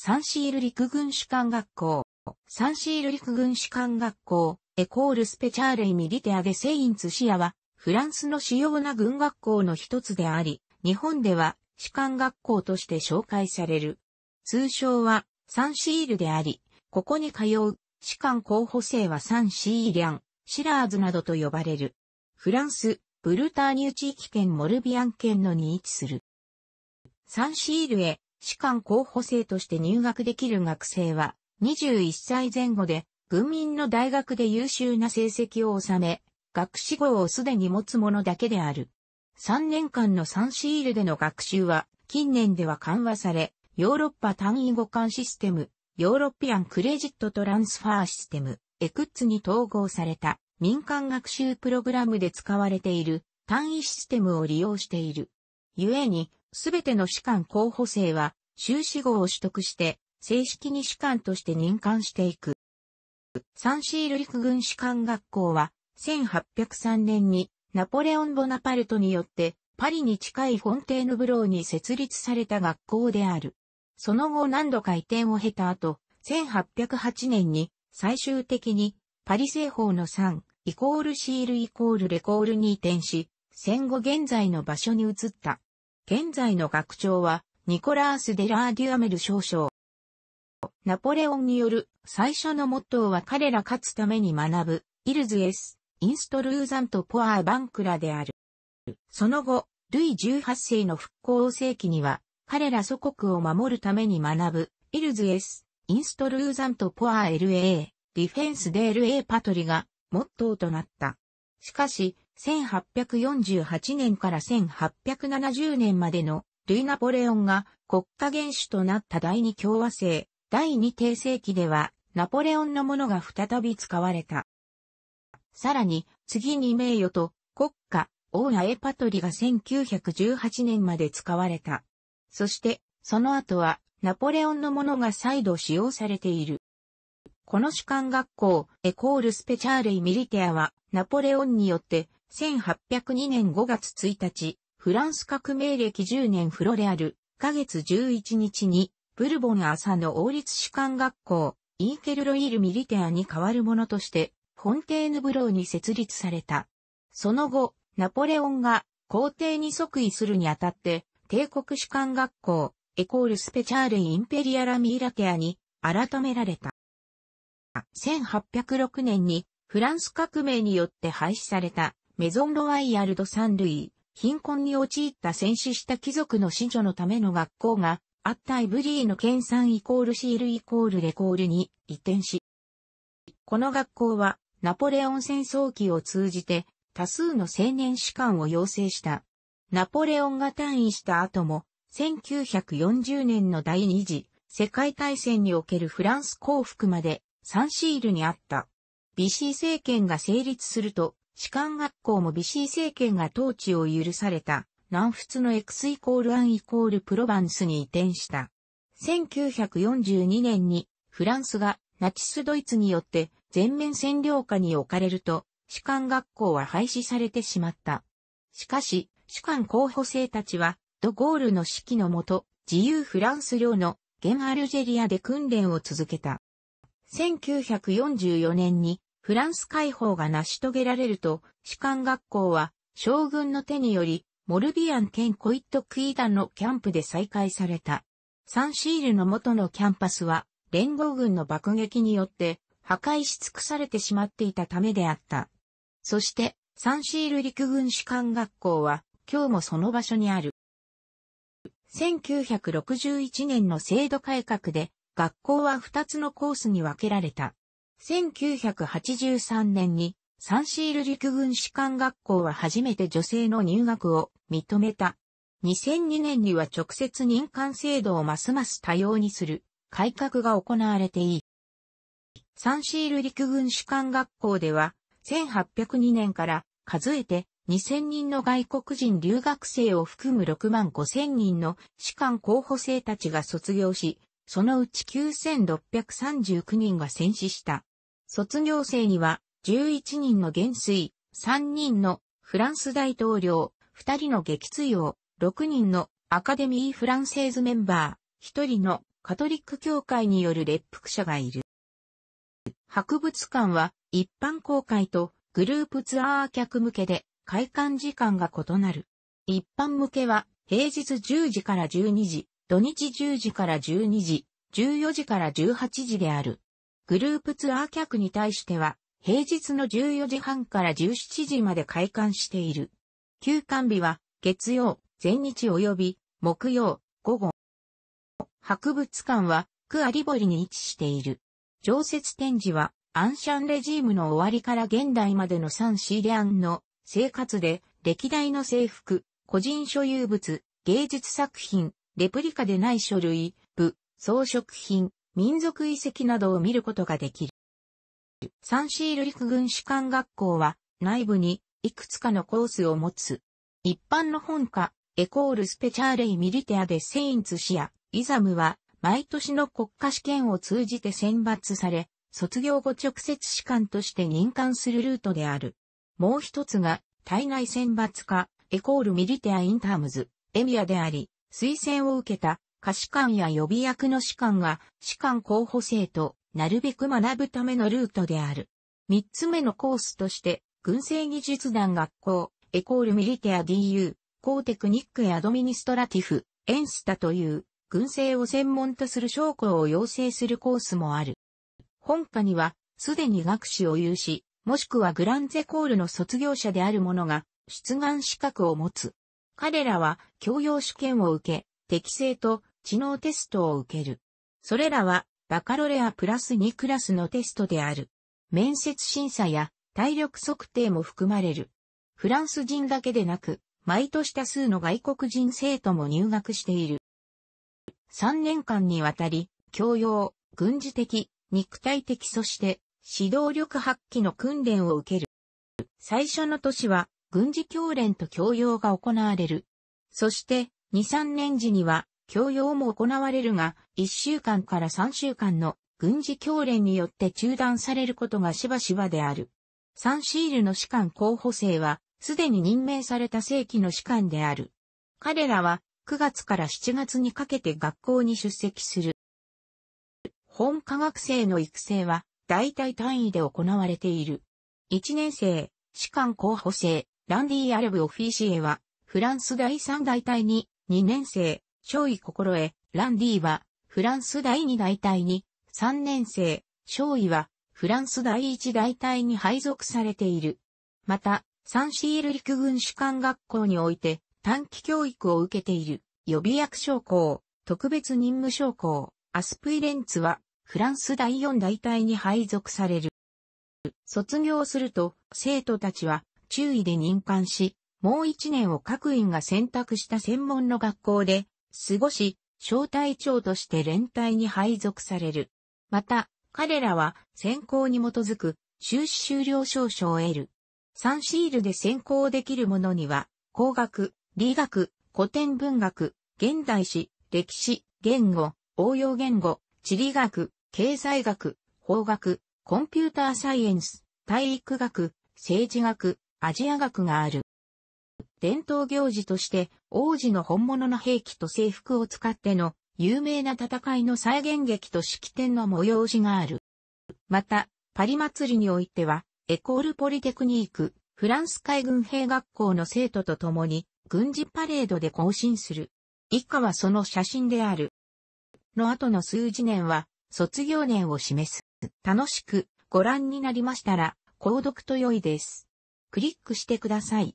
サンシール陸軍士官学校、サンシール陸軍士官学校、エコールスペチャーレイミリテアでセインツシアは、フランスの主要な軍学校の一つであり、日本では士官学校として紹介される。通称はサンシールであり、ここに通う士官候補生はサンシーリャン、シラーズなどと呼ばれる。フランス、ブルターニュ地域圏モルビアン県のに位置する。サンシールへ士官候補生として入学できる学生は、21歳前後で、軍民の大学で優秀な成績を収め、学士号をすでに持つ者だけである。3年間の3シールでの学習は、近年では緩和され、ヨーロッパ単位互換システム、ヨーロピアンクレジットトランスファーシステム、エクッツに統合された民間学習プログラムで使われている単位システムを利用している。えに、すべての士官候補生は、修士号を取得して、正式に士官として任官していく。サンシール陸軍士官学校は、1803年にナポレオン・ボナパルトによってパリに近いフォンテーヌブローに設立された学校である。その後何度か移転を経た後、1808年に最終的にパリ製法の3イコールシールイコールレコールに移転し、戦後現在の場所に移った。現在の学長は、ニコラース・デラーデュアメル少将。ナポレオンによる最初のモットーは彼ら勝つために学ぶ、イルズエス、インストルーザントポアーバンクラである。その後、ルイ18世の復興世紀には、彼ら祖国を守るために学ぶ、イルズエス、インストルーザントポアー LA、ディフェンスデール A パトリが、モットーとなった。しかし、1848年から1870年までのルイ・ナポレオンが国家元首となった第二共和制、第二帝世紀では、ナポレオンのものが再び使われた。さらに、次に名誉と国家、王やエパトリが1918年まで使われた。そして、その後は、ナポレオンのものが再度使用されている。この主観学校、エコール・スペチャーレイ・ミリテアは、ナポレオンによって、1802年5月1日、フランス革命歴10年フロレアル、下月11日に、ブルボン朝の王立士官学校、イーケルロイール・ミリテアに代わるものとして、フォンテーヌブローに設立された。その後、ナポレオンが皇帝に即位するにあたって、帝国士官学校、エコールスペチャーレインペリアラミーラテアに改められた。1806年にフランス革命によって廃止されたメゾンロワイヤルド三類、貧困に陥った戦死した貴族の子女のための学校が、あったイブリーの県産イコールシールイコールレコールに移転し、この学校は、ナポレオン戦争期を通じて、多数の青年士官を養成した。ナポレオンが退位した後も、1940年の第二次世界大戦におけるフランス降伏までサンシールにあった。ビシー政権が成立すると、士官学校もビシー政権が統治を許された南仏の X イコールアンイコールプロバンスに移転した。1942年にフランスがナチスドイツによって全面占領下に置かれると、士官学校は廃止されてしまった。しかし、士官候補生たちは、ドゴールの指揮のもと、自由フランス領の現アルジェリアで訓練を続けた。1944年にフランス解放が成し遂げられると、士官学校は将軍の手により、モルビアン県コイットクイダのキャンプで再開された。サンシールの元のキャンパスは、連合軍の爆撃によって破壊し尽くされてしまっていたためであった。そして、サンシール陸軍士官学校は、今日もその場所にある。1961年の制度改革で、学校は2つのコースに分けられた。1983年にサンシール陸軍士官学校は初めて女性の入学を認めた。2002年には直接任官制度をますます多様にする改革が行われていい。サンシール陸軍士官学校では1802年から数えて2000人の外国人留学生を含む6万5000人の士官候補生たちが卒業し、そのうち9639人が戦死した。卒業生には、11人の元帥、3人のフランス大統領、2人の撃墜王、6人のアカデミー・フランセーズメンバー、1人のカトリック教会による列服者がいる。博物館は一般公開とグループツアー客向けで開館時間が異なる。一般向けは平日10時から12時、土日10時から12時、14時から18時である。グループツアー客に対しては、平日の14時半から17時まで開館している。休館日は、月曜、全日及び、木曜、午後。博物館は、区有堀に位置している。常設展示は、アンシャンレジームの終わりから現代までのサンシーリアンの生活で、歴代の制服、個人所有物、芸術作品、レプリカでない書類、部、装飾品、民族遺跡などを見ることができる。サンシール陸軍士官学校は内部にいくつかのコースを持つ。一般の本科、エコールスペチャーレイミリテアでセインツ氏やイザムは毎年の国家試験を通じて選抜され、卒業後直接士官として任官するルートである。もう一つが、体内選抜科、エコールミリテアインタームズ、エミアであり、推薦を受けた可視官や予備役の士官が士官候補生となるべく学ぶためのルートである。三つ目のコースとして、軍政技術団学校、エコールミリテア DU、コーテクニックやアドミニストラティフ、エンスタという、軍政を専門とする将校を養成するコースもある。本科には、すでに学士を有し、もしくはグランゼコールの卒業者である者が、出願資格を持つ。彼らは、教養試験を受け、適正と知能テストを受ける。それらは、バカロレアプラス2クラスのテストである。面接審査や体力測定も含まれる。フランス人だけでなく、毎年多数の外国人生徒も入学している。3年間にわたり、教養、軍事的、肉体的そして指導力発揮の訓練を受ける。最初の年は軍事教練と教養が行われる。そして2、3年時には教養も行われるが、1週間から3週間の軍事教練によって中断されることがしばしばである。サンシールの士官候補生は、すでに任命された正規の士官である。彼らは、9月から7月にかけて学校に出席する。本科学生の育成は、大体単位で行われている。1年生、士官候補生、ランディ・アレブ・オフィシエは、フランス第3大隊に、2年生、少尉心得、ランディは、フランス第二大隊に、3年生、少尉は、フランス第一大隊に配属されている。また、サンシール陸軍士官学校において、短期教育を受けている、予備役将校、特別任務将校、アスプイレンツは、フランス第四大隊に配属される。卒業すると、生徒たちは、注意で任官し、もう一年を各員が選択した専門の学校で、過ごし、小隊長として連隊に配属される。また、彼らは選考に基づく修士修了証書を得る。3シールで選考できるものには、工学、理学、古典文学、現代史、歴史、言語、応用言語、地理学、経済学、法学、コンピューターサイエンス、体育学、政治学、アジア学がある。伝統行事として王子の本物の兵器と制服を使っての有名な戦いの再現劇と式典の催しがある。また、パリ祭りにおいては、エコールポリテクニーク、フランス海軍兵学校の生徒と共に、軍事パレードで行進する。以下はその写真である。の後の数字年は、卒業年を示す。楽しくご覧になりましたら、購読と良いです。クリックしてください。